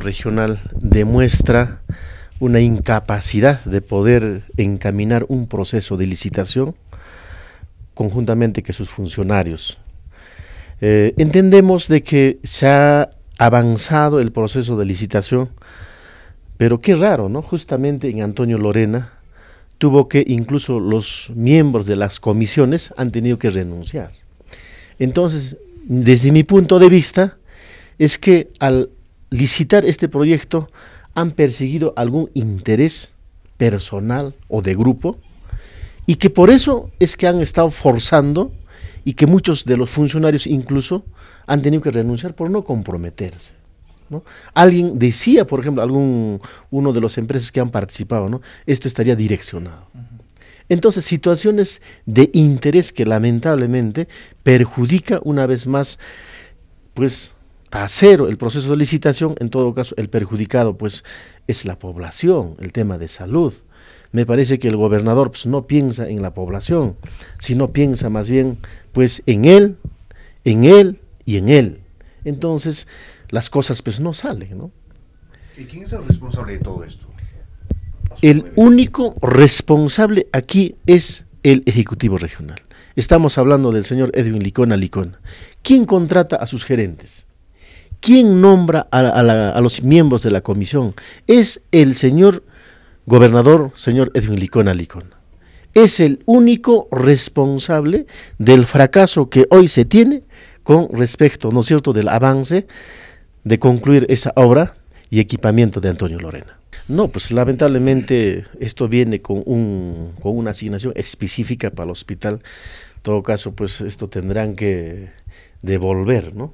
regional demuestra una incapacidad de poder encaminar un proceso de licitación conjuntamente que sus funcionarios. Eh, entendemos de que se ha avanzado el proceso de licitación, pero qué raro, ¿no? Justamente en Antonio Lorena tuvo que incluso los miembros de las comisiones han tenido que renunciar. Entonces, desde mi punto de vista, es que al licitar este proyecto han perseguido algún interés personal o de grupo y que por eso es que han estado forzando y que muchos de los funcionarios incluso han tenido que renunciar por no comprometerse. ¿no? Alguien decía, por ejemplo, algún uno de los empresas que han participado, ¿no? esto estaría direccionado. Entonces, situaciones de interés que lamentablemente perjudica una vez más pues a cero el proceso de licitación, en todo caso el perjudicado pues es la población, el tema de salud. Me parece que el gobernador pues, no piensa en la población, sino piensa más bien pues en él, en él y en él. Entonces las cosas pues no salen, ¿no? ¿Y quién es el responsable de todo esto? El único responsable aquí es el Ejecutivo Regional. Estamos hablando del señor Edwin Licona Licona. ¿Quién contrata a sus gerentes? ¿Quién nombra a, los miembros de la comisión? Es el señor gobernador, señor Edwin Licona Licona. Es el único responsable del fracaso que hoy se tiene con respecto, ¿no es cierto?, del avance de concluir esa obra y equipamiento de Antonio Lorena. No, pues lamentablemente esto viene con, con una asignación específica para el hospital. En todo caso, pues esto tendrán que devolver, ¿no?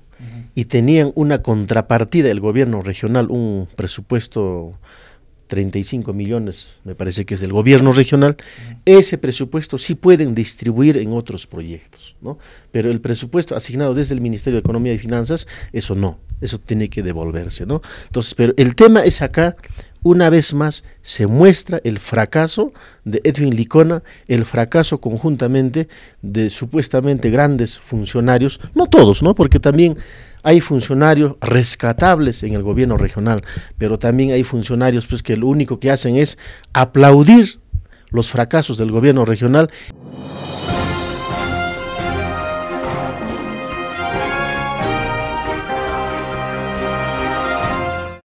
y tenían una contrapartida del gobierno regional, un presupuesto 35 millones, me parece que es del gobierno regional, ese presupuesto sí pueden distribuir en otros proyectos, ¿no? Pero el presupuesto asignado desde el Ministerio de Economía y Finanzas, eso no, eso tiene que devolverse, ¿no? Entonces, pero el tema es acá una vez más se muestra el fracaso de Edwin Licona, el fracaso conjuntamente de supuestamente grandes funcionarios, no todos, ¿no? Porque también hay funcionarios rescatables en el gobierno regional, pero también hay funcionarios pues que lo único que hacen es aplaudir los fracasos del gobierno regional.